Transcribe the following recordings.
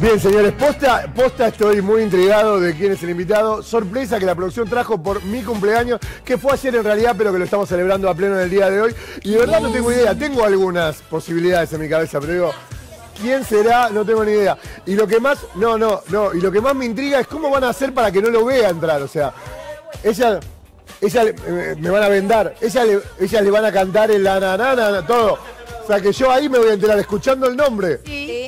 Bien, señores, posta, posta estoy muy intrigado de quién es el invitado. Sorpresa que la producción trajo por mi cumpleaños, que fue ayer en realidad, pero que lo estamos celebrando a pleno en el día de hoy. Y de verdad no tengo idea, tengo algunas posibilidades en mi cabeza, pero digo, ¿quién será? No tengo ni idea. Y lo que más, no, no, no, y lo que más me intriga es cómo van a hacer para que no lo vea entrar. O sea, ella, ella, eh, me van a vendar, ella, ella le van a cantar el la, na, todo. O sea que yo ahí me voy a enterar escuchando el nombre. Sí.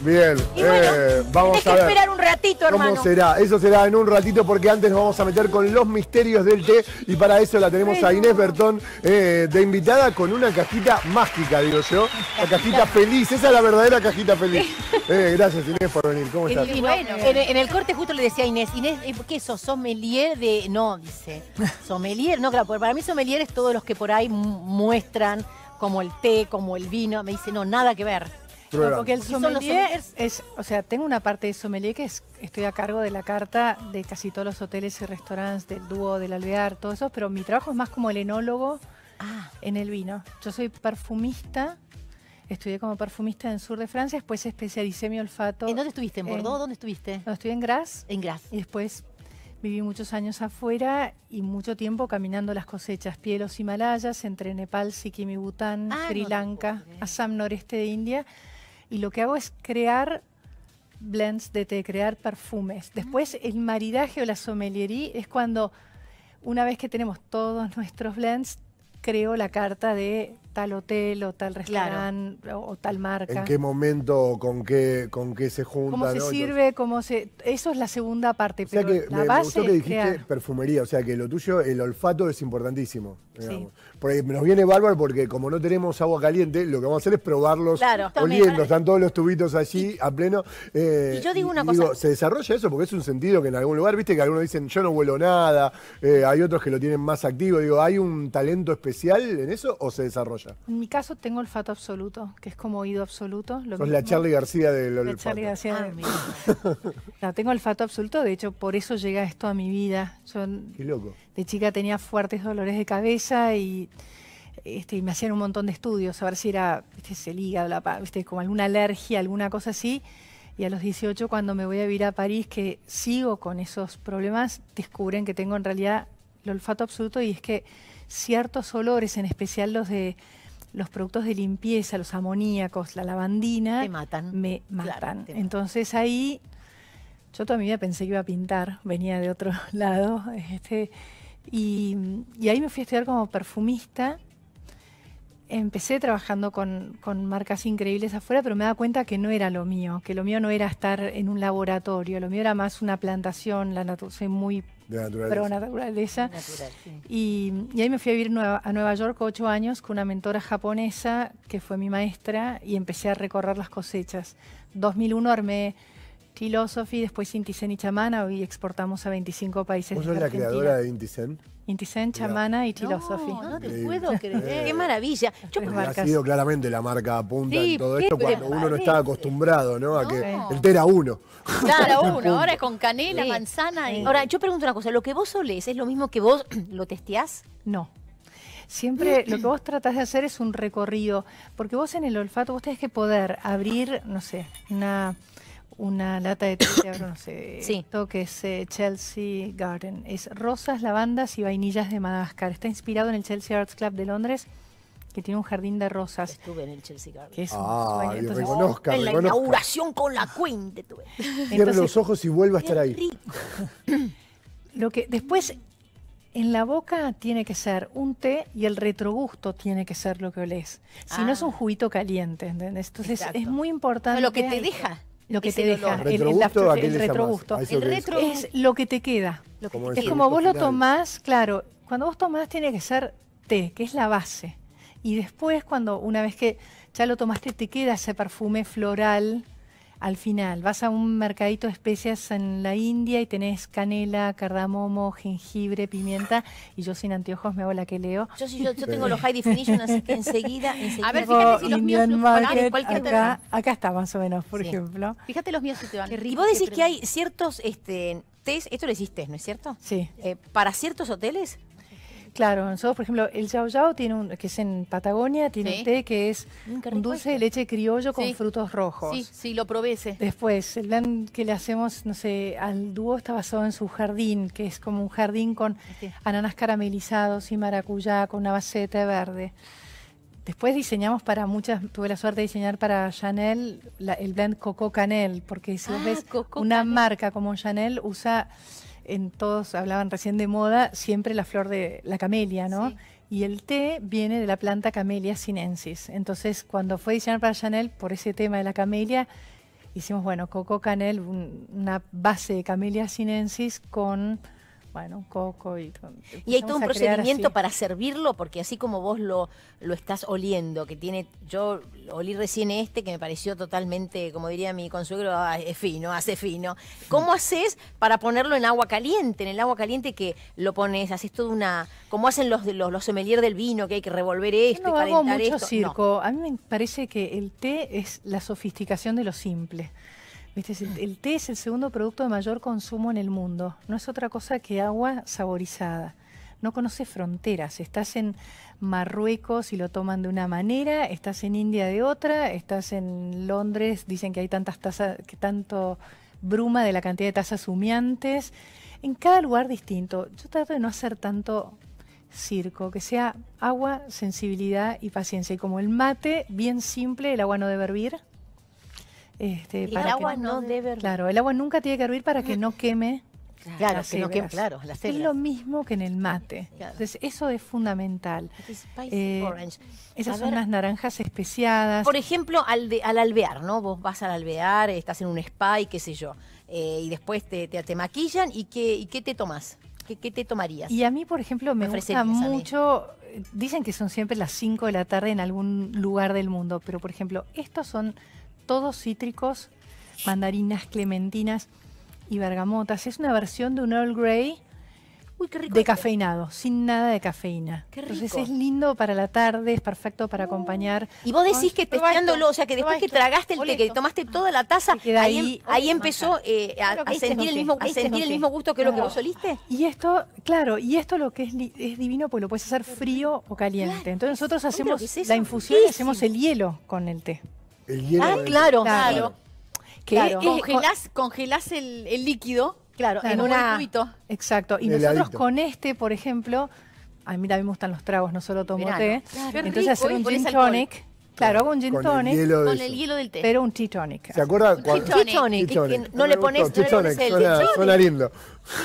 Bien, eh, vamos a que esperar un ratito, hermano. ¿Cómo será? Eso será en un ratito porque antes nos vamos a meter con los misterios del té y para eso la tenemos a Inés Bertón eh, de invitada con una cajita mágica, digo yo. La cajita feliz, esa es la verdadera cajita feliz. Eh, gracias Inés por venir, ¿cómo estás? bueno, en, el corte justo le decía a Inés, Inés, ¿qué sos? ¿Sommelier de...? No, dice, sommelier, no, claro, para mí sommelier es todos los que por ahí muestran como el té, como el vino, me dice, no, nada que ver porque el sommelier es, o sea, tengo una parte de sommelier que estoy a cargo de la carta de casi todos los hoteles y restaurantes del dúo, del alvear, todo eso, pero mi trabajo es más como el enólogo ah. en el vino. Yo soy perfumista, estudié como perfumista en el sur de Francia, después especialicé mi olfato. ¿En dónde estuviste? ¿En Bordeaux? ¿Dónde estuviste? estuve en Grasse. En Grasse. Y después viví muchos años afuera y mucho tiempo caminando las cosechas, Pielos, Himalayas, entre Nepal, Sikkim y Bután, ah, Sri Lanka, Assam, noreste de India y lo que hago es crear blends de té, crear perfumes. Mm. Después el maridaje o la sommelierie es cuando una vez que tenemos todos nuestros blends, creo la carta de tal hotel o tal restaurante o, tal marca. ¿En qué momento, con qué, con qué se junta? ¿Cómo se sirve? Cómo se... Eso es la segunda parte, pero la me, gustó que dijiste perfumería, o sea que lo tuyo, el olfato es importantísimo. Porque nos viene bárbaro porque como no tenemos agua caliente, lo que vamos a hacer es probarlos oliendo. Están todos los tubitos allí a pleno. Eh, y yo digo una cosa. ¿Se desarrolla eso? Porque es un sentido que en algún lugar, viste, que algunos dicen yo no vuelo nada, eh, hay otros que lo tienen más activo. Digo, ¿hay un talento especial en eso o se desarrolla? En mi caso tengo olfato absoluto, que es como oído absoluto. Lo la Charlie García del olfato. La Charlie García ah, de mi No, tengo olfato absoluto, de hecho por eso llega esto a mi vida. Yo, loco. De chica tenía fuertes dolores de cabeza este, y... me hacían un montón de estudios a ver si era este, el hígado, como alguna alergia, alguna cosa así. Y a los 18, cuando me voy a vivir a París, que sigo con esos problemas, descubren que tengo en realidad el olfato absoluto y es que ciertos olores, en especial los de los productos de limpieza, los amoníacos, la lavandina, te matan. me matan. Entonces ahí yo toda mi vida pensé que iba a pintar, venía de otro lado, este, y, ahí me fui a estudiar como perfumista. Empecé trabajando con, con marcas increíbles afuera, pero me daba cuenta que no era lo mío, que lo mío no era estar en un laboratorio, lo mío era más una plantación, la naturaleza muy de naturaleza. Pero y, y, ahí me fui a vivir a Nueva York ocho años con una mentora japonesa que fue mi maestra y empecé a recorrer las cosechas. 2001 armé Philosophy, después Intisen y Chamana, hoy exportamos a 25 países. ¿Vos sos la creadora de Intisen? Intisen, Chamana y Philosophy. No, te puedo creer. Eh. qué maravilla. ha sido claramente la marca punta en todo esto cuando uno no está acostumbrado, ¿no? A que el té era uno. Claro, uno. Ahora es con canela, manzana. Ahora, yo pregunto una cosa. ¿Lo que vos solés es lo mismo que vos lo testeás? No siempre lo que vos tratás de hacer es un recorrido, porque vos en el olfato vos tenés que poder abrir, no sé, una una lata de té, no sé, que es eh, Chelsea Garden. Es rosas, lavandas y vainillas de Madagascar. Está inspirado en el Chelsea Arts Club de Londres, que tiene un jardín de rosas. Estuve en el Chelsea Garden. ah, En la inauguración con la Queen los ojos y vuelva a estar ahí. Lo que después en la boca tiene que ser un té y el retrogusto tiene que ser lo que olés. Si no es ah. un juguito caliente, Entonces es muy importante. lo que te deja lo que te deja, el, el, retrogusto. El retro... es lo que te queda. es como vos lo tomás, claro, cuando vos tomás tiene que ser té, que es la base. Y después, cuando una vez que ya lo tomaste, te queda ese perfume floral, al final. Vas a un mercadito de especias en la India y tenés canela, cardamomo, jengibre, pimienta. Y yo sin anteojos me hago la que leo. Yo sí, yo, tengo los high definition, así que enseguida, enseguida. A ver, fíjate si los míos market, cualquier acá, acá, está más o menos, por ejemplo. Fíjate los míos si te van. Rico, y vos decís que hay ciertos este, test, esto lo test, ¿no es cierto? Sí. Eh, para ciertos hoteles Claro, nosotros, por ejemplo, el yao yao, tiene un, que es en Patagonia, tiene té que es mm, un dulce de leche criollo con frutos rojos. Sí, sí, lo probé Después, el blend que le hacemos, no sé, al dúo está basado en su jardín, que es como un jardín con este. ananas caramelizados y maracuyá con una base de verde. Después diseñamos para muchas, tuve la suerte de diseñar para Chanel el blend Coco Canel, porque si ah, ves una marca como Chanel usa en todos hablaban recién de moda, siempre la flor de la camelia, ¿no? Y el té viene de la planta camelia sinensis. Entonces, cuando fue diseñar para Chanel, por ese tema de la camelia, hicimos, bueno, Coco Canel, una base de camelia sinensis con bueno, un coco y... todo. y hay todo un procedimiento para servirlo, porque así como vos lo, lo estás oliendo, que tiene, yo olí recién este que me pareció totalmente, como diría mi consuegro, es fino, hace fino. ¿Cómo haces para ponerlo en agua caliente? En el agua caliente que lo pones, haces toda una, ¿Cómo hacen los, los, sommelier del vino, que hay que revolver esto calentar hago mucho esto. Circo. A mí me parece que el té es la sofisticación de lo simple el té es el segundo producto de mayor consumo en el mundo. No es otra cosa que agua saborizada. No conoce fronteras. Estás en Marruecos y lo toman de una manera, estás en India de otra, estás en Londres, dicen que hay tantas tazas, que tanto bruma de la cantidad de tazas humeantes. En cada lugar distinto. Yo trato de no hacer tanto circo, que sea agua, sensibilidad y paciencia. Y como el mate, bien simple, el agua no debe hervir este, el agua no, debe Claro, el agua nunca tiene que hervir para que no queme. Claro, que no queme, claro. es lo mismo que en el mate. Entonces, eso es fundamental. Este eh, esas son las naranjas especiadas. Por ejemplo, al, alvear, ¿no? Vos vas al alvear, estás en un spa y qué sé yo. Eh, y después te, te, maquillan. ¿Y qué, qué te tomas? ¿Qué, ¿Qué, te tomarías? Y a mí, por ejemplo, me gusta mucho. Dicen que son siempre las 5 de la tarde en algún lugar del mundo, pero por ejemplo, estos son todos cítricos, mandarinas, clementinas y bergamotas. Es una versión de un Earl Grey de este. cafeinado, sin nada de cafeína. Qué rico. Entonces es lindo para la tarde, es perfecto para mm. acompañar. Y vos decís que testeándolo, o sea que después que tragaste el té, que tomaste toda la taza, em ahí, empezó eh, a, sentir, el mismo, gusto que lo que vos soliste. Y esto, claro, y esto lo que es, es divino, pues lo puedes hacer frío o caliente. Entonces nosotros hacemos la infusión y hacemos el hielo con el té. El hielo. Ah, claro. Claro. Que claro. Eh, congelás, el, líquido. Claro, en un Cubito. Exacto. Y nosotros con este, por ejemplo, a mí también me gustan los tragos, no solo tomo té. Entonces hacer un gin tonic. Claro, hago un gin tonic. con el hielo del té. Pero un tea tonic. ¿Se acuerda? Un tea tonic. No le pones el Suena lindo.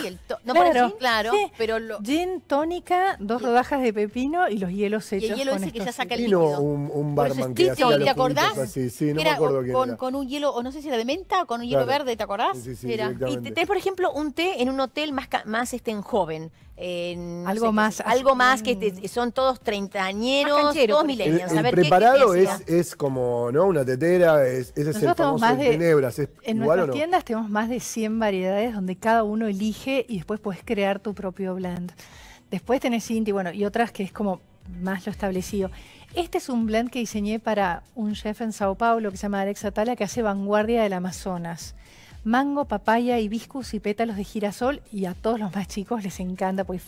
Sí, el no claro, sí, claro pero lo... Gin, tónica, dos rodajas de pepino y los hielos hechos. Y el hielo ese que ya saca el líquido. Un, un barman que ¿Te acordás? Sí, Sí, no me acuerdo quién con, con, un hielo, o no sé si era de menta, con un hielo verde, ¿te acordás? Sí, sí, era. Y tenés, por ejemplo, un té en un hotel más, más este, en joven. En, algo más. Algo más este, que son todos treintañeros, canchero, todos milenios. El, preparado es, es como ¿no? una tetera, es, ese es el famoso tenebras. en nuestras tiendas tenemos más de 100 variedades donde cada uno elige y después puedes crear tu propio blend. Después tenés Cinti, bueno, y otras que es como más lo establecido. Este es un blend que diseñé para un chef en Sao Paulo que se llama Alex Atala, que hace vanguardia del Amazonas. Mango, papaya, hibiscus y pétalos de girasol, y a todos los más chicos les encanta, pues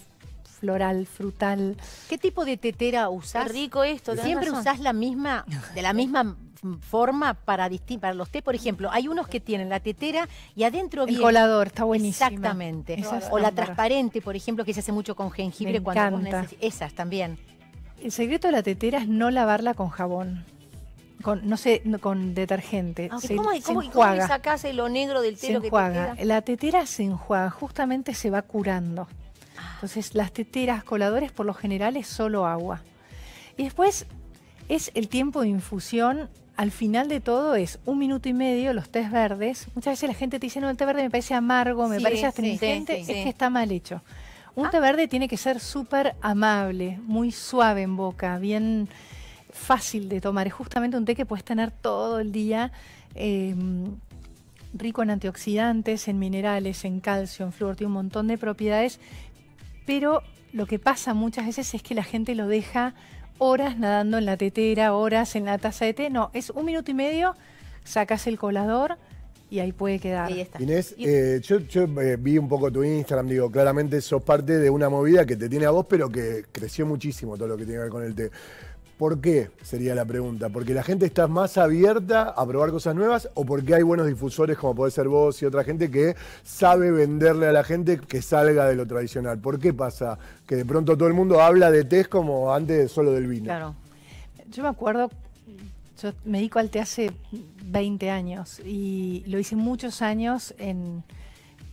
floral, frutal. ¿Qué tipo de tetera usás? Qué rico esto. ¿Siempre usás la misma, de la misma forma para, para los té? Por ejemplo, hay unos que tienen la tetera y adentro El colador, está buenísimo. Exactamente. o la transparente, por ejemplo, que se hace mucho con jengibre. Me cuando encanta. Esas también. El secreto de la tetera es no lavarla con jabón. Con, no sé, con detergente. Ah, ¿Cómo, se enjuaga. lo negro del té? Se la tetera se enjuaga, justamente se va curando. Entonces las teteras, coladores, por lo general es solo agua. Y después es el tiempo de infusión. Al final de todo es un minuto y medio los tés verdes. Muchas veces la gente te dice, no, el té verde me parece amargo, me parece astringente, es que está mal hecho. Un ah. té verde tiene que ser súper amable, muy suave en boca, bien fácil de tomar. Es justamente un té que puedes tener todo el día, em, rico en antioxidantes, en minerales, en calcio, en flúor, tiene un montón de propiedades pero lo que pasa muchas veces es que la gente lo deja horas nadando en la tetera, horas en la taza de té. No, es un minuto y medio, sacas el colador y ahí puede quedar. Inés, eh, yo, eh, vi un poco tu Instagram, digo, claramente sos parte de una movida que te tiene a vos, pero que creció muchísimo todo lo que tiene que ver con el té. ¿Por qué? Sería la pregunta. ¿Porque la gente está más abierta a probar cosas nuevas o porque hay buenos difusores como puede ser vos y otra gente que sabe venderle a la gente que salga de lo tradicional? ¿Por qué pasa que de pronto todo el mundo habla de té como antes solo del vino? Claro. Yo me acuerdo, yo me dedico al té hace 20 años y lo hice muchos años en,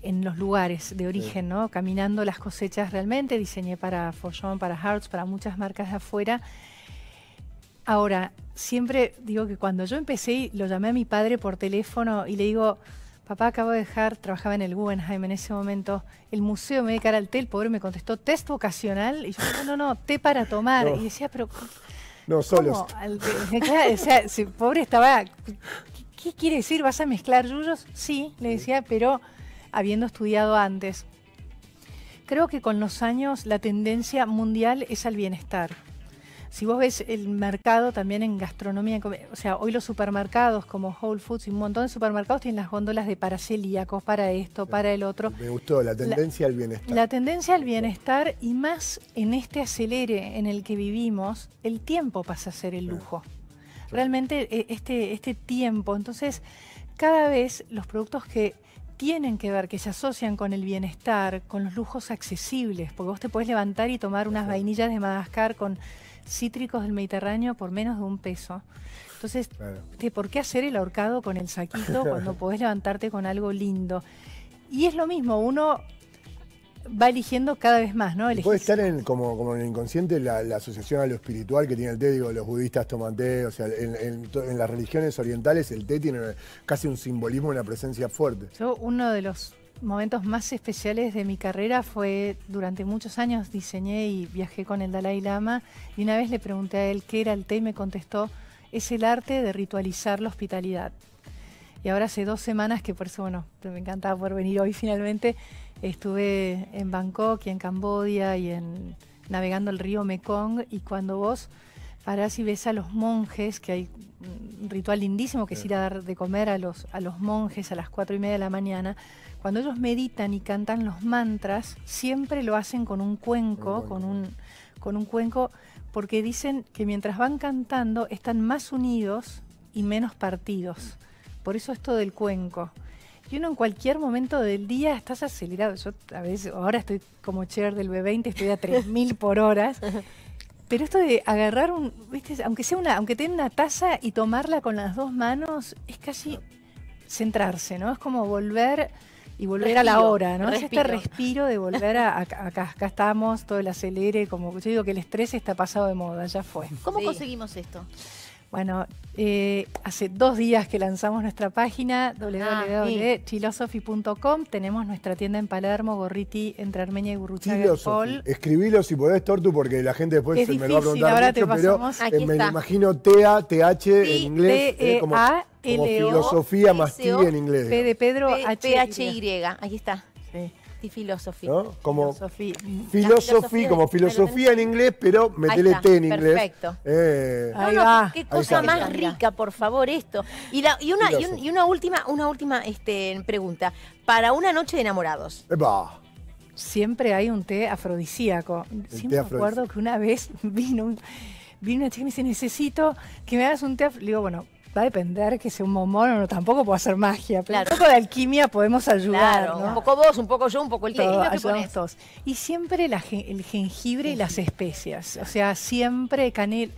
en los lugares de origen, Caminando las cosechas realmente, diseñé para Follón, para Hearts, para muchas marcas de afuera Ahora, siempre digo que cuando yo empecé, lo llamé a mi padre por teléfono y le digo, papá, acabo de dejar, trabajaba en el Guggenheim en ese momento, el museo me cara al té, el pobre me contestó, test vocacional, y yo, no, no, no, té para tomar. Y decía, pero... No, solo si pobre estaba... ¿Qué quiere decir? ¿Vas a mezclar yuyos? Sí, le decía, pero habiendo estudiado antes. Creo que con los años la tendencia mundial es al bienestar si vos ves el mercado también en gastronomía, o sea, hoy los supermercados como Whole Foods y un montón de supermercados tienen las góndolas de para celíacos, para esto, para el otro. Me gustó, la tendencia al bienestar. La tendencia al bienestar y más en este acelere en el que vivimos, el tiempo pasa a ser el lujo. Realmente e, este, este tiempo, entonces cada vez los productos que tienen que ver, que se asocian con el bienestar, con los lujos accesibles, porque vos te podés levantar y tomar unas vainillas de Madagascar con cítricos del Mediterráneo por menos de un peso. Entonces, ¿por qué hacer el ahorcado con el saquito cuando podés levantarte con algo lindo? Y es lo mismo, uno va eligiendo cada vez más, ¿no? Puede estar en, como, en el inconsciente la, asociación a lo espiritual que tiene el té, digo, los budistas toman té, o sea, en, en las religiones orientales el té tiene casi un simbolismo, una presencia fuerte. Yo, uno de los momentos más especiales de mi carrera fue durante muchos años diseñé y viajé con el Dalai Lama y una vez le pregunté a él qué era el té y me contestó, es el arte de ritualizar la hospitalidad. Y ahora hace dos semanas, que por eso, bueno, me encantaba poder venir hoy finalmente, estuve en Bangkok y en Camboya y en, navegando el río Mekong y cuando vos parás y ves a los monjes, que hay un ritual lindísimo que es ir a dar de comer a los, a los monjes a las cuatro y media de la mañana, cuando ellos meditan y cantan los mantras, siempre lo hacen con un cuenco, con un, con un cuenco, porque dicen que mientras van cantando están más unidos y menos partidos. Por eso esto del cuenco. Y uno en cualquier momento del día estás acelerado. Yo a veces, ahora estoy como chair del B20, estoy a 3.000 por horas. Pero esto de agarrar un, aunque sea una, aunque tenga una taza y tomarla con las dos manos, es casi centrarse, ¿no? Es como volver y volver a la hora, ¿no? Es este respiro de volver a, acá, acá estamos, todo el acelere, como yo digo que el estrés está pasado de moda, ya fue. ¿Cómo conseguimos esto? Bueno, eh, hace dos días que lanzamos nuestra página www.chilosophy.com. Tenemos nuestra tienda en Palermo, Gorriti, entre Armenia y Gurruchaga. Paul. Escribilo si podés, Tortu, porque la gente después es se me lo va a preguntar. Ahora te pasamos. Aquí eh, me imagino t TH en inglés. Eh, t e -A, e como, e filosofía más T en inglés. P de Pedro, P H Y. Aquí está y filosofía. Como filosofía, como filosofía en inglés, pero metele en inglés. Perfecto. Eh, qué, cosa más rica, por favor, esto. Y, una, última, una última este, pregunta. Para una noche de enamorados. Siempre hay un té afrodisíaco. Siempre me acuerdo que una vez vino Vino una chica y me dice, necesito que me hagas un té. Le digo, bueno, va a depender que sea un o no, tampoco puedo hacer magia, pero un poco de alquimia podemos ayudar. Claro, un poco vos, un poco yo, un poco el té. Y siempre la, el jengibre y las especias, o sea, siempre canel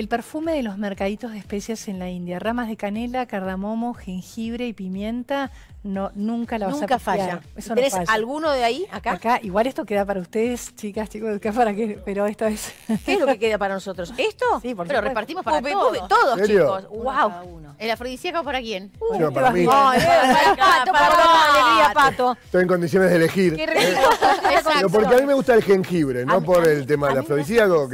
el perfume de los mercaditos de especias en la India, ramas de canela, cardamomo, jengibre y pimienta, no, nunca la vas nunca a falla. Eso ¿Tenés alguno de ahí acá? Acá, igual esto queda para ustedes, chicas, chicos, acá para qué? pero esta vez. ¿Qué es lo que queda para nosotros? ¿Esto? Sí, por Pero repartimos para todos. todos, chicos. Wow. ¿El afrodisíaco para quién? para mí. No, para, Pato, para, Pato. Estoy en condiciones de elegir. Qué rico. Pero porque a mí me gusta el jengibre, no por el tema del afrodisíaco.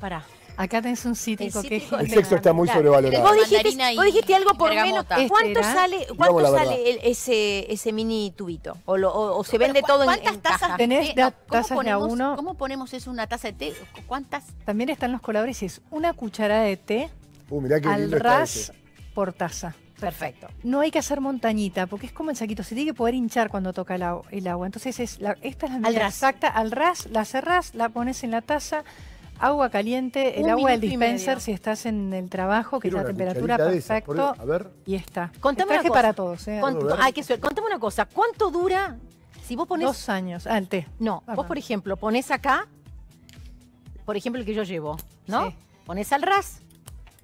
para. Acá tenés un cítrico que es El sexo está muy sobrevalorado. Vos dijiste, vos dijiste algo por menos. ¿Cuánto sale, cuánto sale ese, ese mini tubito? ¿O, lo, o, se vende todo en, ¿Cuántas tazas ¿Tenés tazas de a uno? ¿Cómo ponemos eso una taza de té? ¿Cuántas? También están los colores y es una cucharada de té uh, al ras por taza. Perfecto. No hay que hacer montañita, porque es como el saquito, se tiene que poder hinchar cuando toca el, agua. Entonces, es la, esta es la medida exacta. Al ras, la cerrás, la pones en la taza, Agua caliente, el agua del dispenser si estás en el trabajo, que es la temperatura perfecto. Y está. Contame para todos. Eh. Contame una cosa. ¿Cuánto dura si vos pones... Dos años. Ah, el té. No, vos por ejemplo pones acá, por ejemplo el que yo llevo, ¿no? Sí. Pones al ras,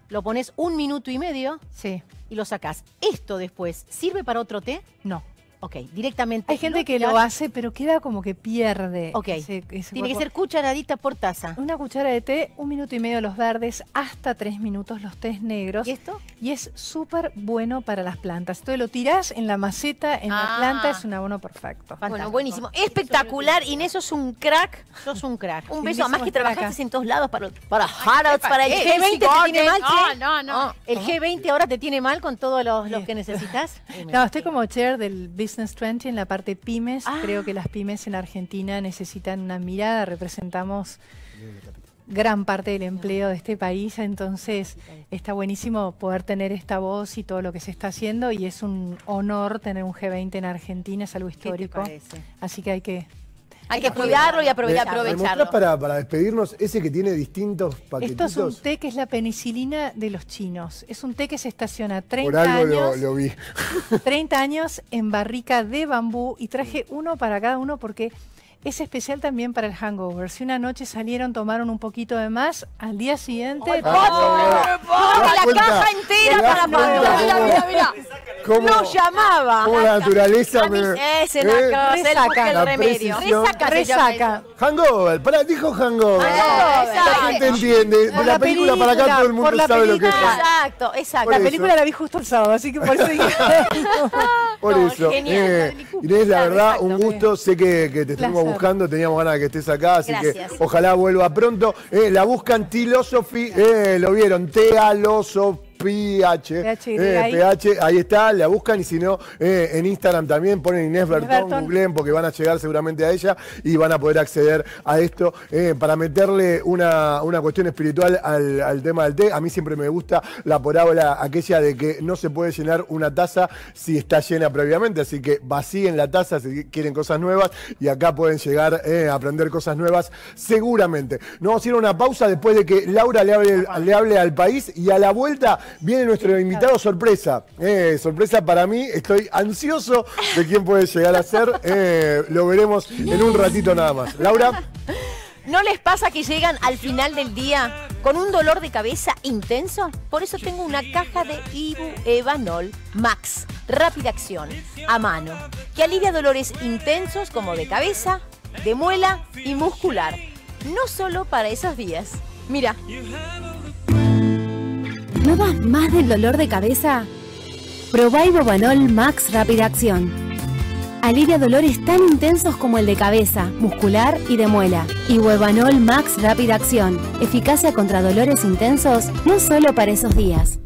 lo pones un minuto y medio sí. y lo sacás. ¿Esto después sirve para otro té? No. Ok, directamente. Hay gente que lo hace, pero queda como que pierde. Ok. Tiene que ser cucharadita por taza. Una cuchara de té, un minuto y medio los verdes, hasta tres minutos los tés negros. ¿Y esto? Y es súper bueno para las plantas. Entonces lo tirás en la maceta, en la ah. planta, es un abono perfecto. Bueno, buenísimo. Espectacular. Inés, sos un crack. Sos un crack. Un beso. Además que trabajaste en todos lados para, para Harrods, para el G20 te tiene mal. ¿eh? No, no, no. el G20 ahora te tiene mal con todos los, que este. necesitas. no, estoy como chair del business Business en la parte pymes. Ah. Creo que las pymes en Argentina necesitan una mirada, representamos gran parte del empleo de este país, entonces está buenísimo poder tener esta voz y todo lo que se está haciendo y es un honor tener un G20 en Argentina, es algo histórico. Así que hay que hay que cuidarlo y aprovecharlo. para, despedirnos ese que tiene distintos paquetitos? Esto es un té que es la penicilina de los chinos. Es un té que se estaciona 30 Por algo Lo, lo vi. 30 años en barrica de bambú y traje uno para cada uno porque es especial también para el hangover. Si una noche salieron, tomaron un poquito de más, al día siguiente... ¡Ay, Pato! la caja entera para Pato! ¡Mirá, Mirá, mirá, mirá. ¿Cómo, Nos llamaba. Como la naturaleza me... Es eh, el remedio. Resaca, resaca. Hangover, para, dijo hangover. Ah, la gente entiende. Por la, película, para acá todo el mundo sabe lo que es. Exacto, exacto. la película la vi justo el sábado, así que por eso dije... por eso. Genial, eh, Inés, la verdad, un gusto. Sé que, que te estuvimos buscando, teníamos ganas de que estés acá, así que ojalá vuelva pronto. Eh, la buscan Tilosophy, eh, lo vieron, Tealosophy. PH. PH, eh, ahí. está, la buscan y si no, eh, en Instagram también ponen Inés Bertón, googleen porque van a llegar seguramente a ella y van a poder acceder a esto eh, para meterle una, una cuestión espiritual al, tema del té. A mí siempre me gusta la parábola aquella de que no se puede llenar una taza si está llena previamente, así que vacíen la taza si quieren cosas nuevas y acá pueden llegar a aprender cosas nuevas seguramente. Nos vamos a ir a una pausa después de que Laura le hable al país y a la vuelta Viene nuestro invitado sorpresa. Eh, sorpresa para mí. Estoy ansioso de quién puede llegar a ser. Eh, lo veremos en un ratito nada más. Laura. ¿No les pasa que llegan al final del día con un dolor de cabeza intenso? Por eso tengo una caja de Ibu Evanol Max, rápida acción, a mano, que alivia dolores intensos como de cabeza, de muela y muscular. No solo para esos días. Mira. ¿No vas más del dolor de cabeza? Probá Bobanol Max Rápida Acción. Alivia dolores tan intensos como el de cabeza, muscular y de muela. Y Max Rápida Acción. Eficacia contra dolores intensos no solo para esos días.